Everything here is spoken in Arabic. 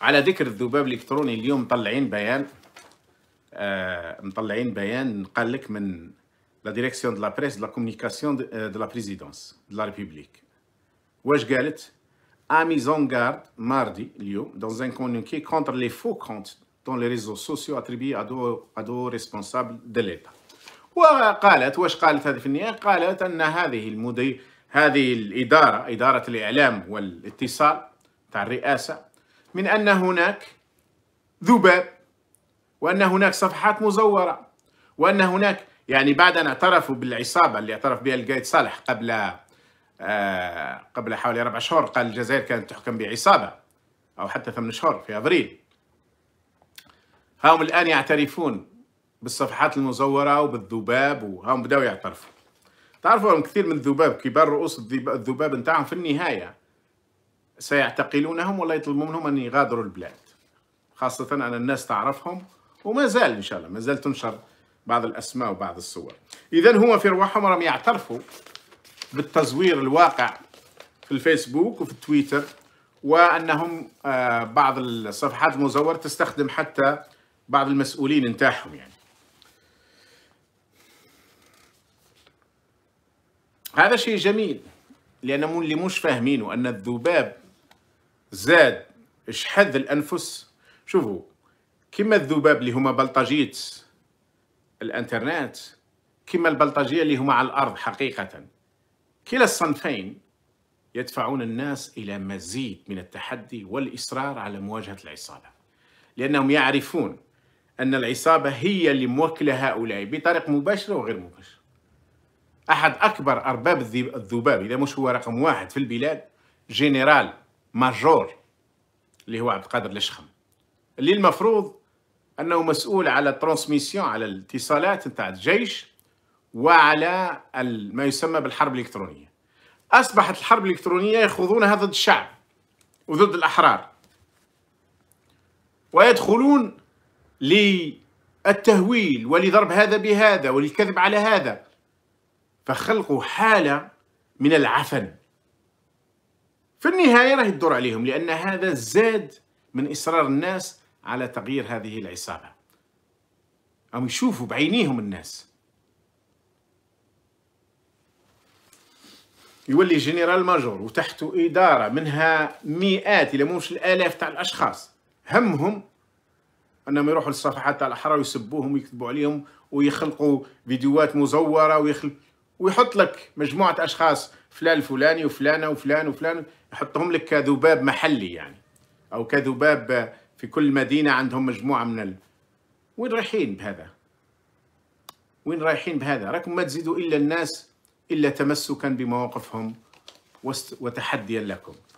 على ذكر الذباب الالكتروني اليوم مطلعين بيان آه مطلعين بيان قال لك من لا ديريكسيون دو لا بريس دو لا كومونيكاسيون دو لا بريزيدونس دو لا ريبوبليك واش قالت a ميزون غارد ماردي اليوم دون ان كومونيكي كونتر لي فو كونت دون لي ريزو سوسيو اتريبي ادو ادو ريسبونسابل دو ليتا وقالت واش قالت هذه في النهاية؟ قالت أن هذه المدير هذه الإدارة إدارة الإعلام والاتصال تاع الرئاسة من أن هناك ذباب وأن هناك صفحات مزورة وأن هناك يعني بعد أن اعترفوا بالعصابة اللي اعترف بها القائد صالح قبل آه قبل حوالي أربع شهور قال الجزائر كانت تحكم بعصابة أو حتى ثمان شهور في أبريل هم الآن يعترفون بالصفحات المزورة وبالذباب وهم بدأوا يعترفوا تعرفوا كثير من الذباب كبار رؤوس الذباب نتاعهم في النهاية سيعتقلونهم ولا يطلبوا منهم أن يغادروا البلاد خاصة أن الناس تعرفهم وما زال إن شاء الله ما زال تنشر بعض الأسماء وبعض الصور إذا هما في رواحهم راهم يعترفوا بالتزوير الواقع في الفيسبوك وفي التويتر وأنهم آه، بعض الصفحات المزورة تستخدم حتى بعض المسؤولين نتاعهم يعني هذا شيء جميل لان اللي مش فاهمينه أن الذباب زاد شحذ الانفس شوفوا كما الذباب اللي هما بلطجيه الانترنت كما البلطجيه اللي هما على الارض حقيقه كلا الصنفين يدفعون الناس الى مزيد من التحدي والاصرار على مواجهه العصابه لانهم يعرفون ان العصابه هي اللي موكله هؤلاء بطريق مباشره وغير مباشره احد اكبر ارباب الذباب اذا مش هو رقم واحد في البلاد جنرال ماجور اللي هو عبد القادر الشخم اللي المفروض انه مسؤول على الترانسميسيون على الاتصالات نتاع الجيش وعلى ما يسمى بالحرب الالكترونيه اصبحت الحرب الالكترونيه يخوضونها ضد الشعب وضد الاحرار ويدخلون للتهويل ولضرب هذا بهذا وللكذب على هذا فخلقوا حاله من العفن في النهاية راه يدور عليهم لأن هذا زاد من إصرار الناس على تغيير هذه العصابة أو يشوفوا بعينيهم الناس يولي جنرال ماجور وتحته إدارة منها مئات إلى موش الآلاف تاع الأشخاص همهم أنهم يروحوا للصفحات تاع الأحرار ويسبوهم ويكتبوا عليهم ويخلقوا فيديوهات مزورة ويخلقوا ويحط لك مجموعه اشخاص فلان الفلاني وفلانه وفلان وفلان يحطهم لك كذباب محلي يعني او كذباب في كل مدينه عندهم مجموعه من ال... وين رايحين بهذا؟ وين رايحين بهذا؟ راكم ما تزيدوا الا الناس الا تمسكا بمواقفهم وتحديا لكم